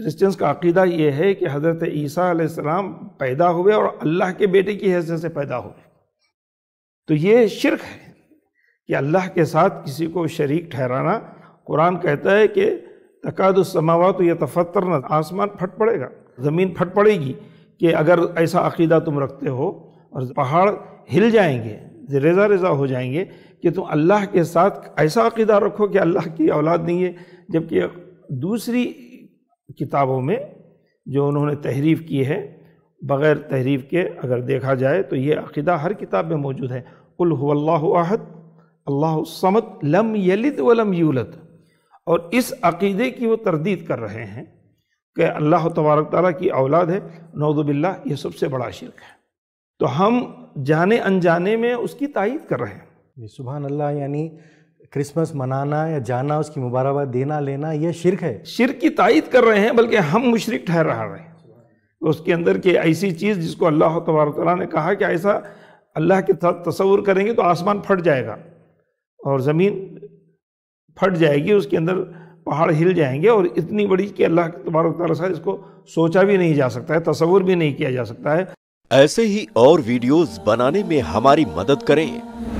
Christians का अकीदा ये है कि हज़रत ईसा सलाम पैदा हुए और अल्लाह के बेटे की हैसियत से पैदा हुए तो ये शिरक है कि अल्लाह के साथ किसी को शरीक ठहराना कुरान कहता है कि तो यह तफतर न आसमान फट पड़ेगा ज़मीन फट पड़ेगी कि अगर ऐसा अकीदा तुम रखते हो और पहाड़ हिल जाएंगे रेजा रेजा हो जाएंगे कि तुम अल्लाह के साथ ऐसा अकीदा रखो कि अल्लाह की औलाद नहीं है जबकि दूसरी किताबों में जो उन्होंने तहरीफ की है बग़ैर तहरीफ के अगर देखा जाए तो ये अक़ीदा हर किताब में मौजूद है कुल्लाहद अल्लाहमद लम यलिद वलम यूलत और इस अक़ीदे की वो तरदीद कर रहे हैं कि अल्लाह तबारक ताली की औलाद है नौदबिल्ला ये सबसे बड़ा शिरक है तो हम जाने अनजाने में उसकी तइद कर रहे हैं सुबहान अल्लाह यानी क्रिसमस मनाना या जाना उसकी मुबारकबाद देना लेना यह शिरक है शिरक की तायद कर रहे हैं बल्कि हम मुशरक ठहरा रहे हैं उसके अंदर के ऐसी चीज़ जिसको अल्लाह तबारक ने कहा कि ऐसा अल्लाह के साथ तस्वुर करेंगे तो आसमान फट जाएगा और ज़मीन फट जाएगी उसके अंदर पहाड़ हिल जाएंगे और इतनी बड़ी कि अल्लाह तबारक साथ इसको सोचा भी नहीं जा सकता है तस्वुर भी नहीं किया जा सकता है ऐसे ही और वीडियोस बनाने में हमारी मदद करें